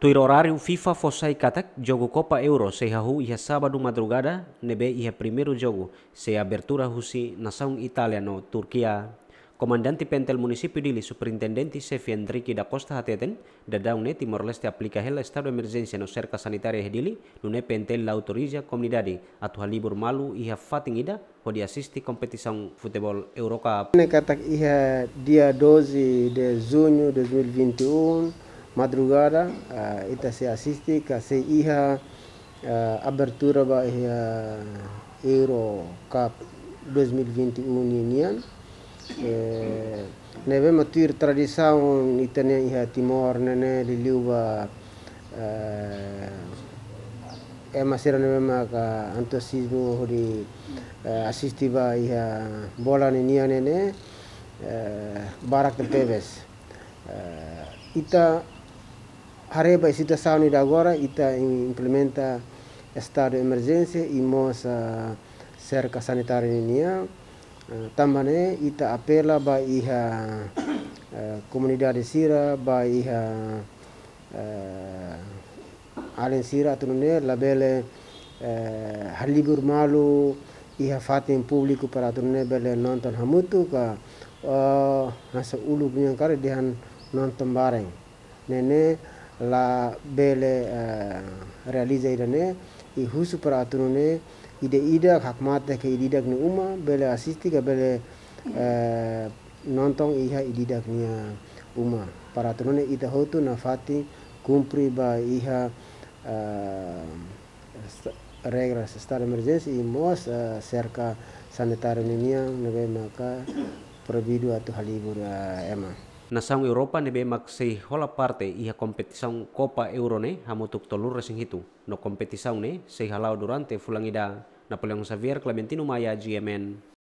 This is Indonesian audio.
Tuir orari FIFA fosai Katak jogo Copa Euro, se Sejahu e sabadu madrugada, nebe iha primeru jogo, se abertura nasaung Italia no Turkia. Komandanti Pentel munisipu dili Superintendenti Sefi Enrique da Costa Hateten, da Daune Timor-Leste aplika hela estado no cerca sanitaria dili, nune Pentel la autoriza a atu halibur malu libur malu ida ho fatingida, asisti kompetisaun futebol Eurocup. Katak ia dia 12 de junho 2021, madrugada, eh, ita se asiste, se uh, abertura ba Euro Cup 2021 e um nian. Eh, neve matur tradisaun ne iha Timor nene e masera ne neve maka antosismo hori ba iha bola ne nian nene barak Uh, Ita Areba e situação de agora está implementa estado de emergência e moça cerca sanitária Nia. Eh, também ita apela ba iha eh, comunidade sira ba iha alen sira tunne labele eh, haligur malu iha fatim público para tunne bele nonton hamutu ka ah, nasa ulu punya kare dehan nonton bareng nene la bele uh, eh, realiza irane i husu para atunune ide ida mate ke ida ni uma bele asisti ke bele uh, eh, nontong iha ida ni uma para atunune ida hotu nafati kumpri ba iha uh, eh, reglas estar emergencia mos uh, cerca sanitario niña nebe maka probidu atau halibur uh, Nasang Europa nebe maksei hola parte iha competição Copa Eurone hamutuk tolur resing hitu. No competição ne sei halau durante fulangida Napoleon Xavier Clementino Maia GMN.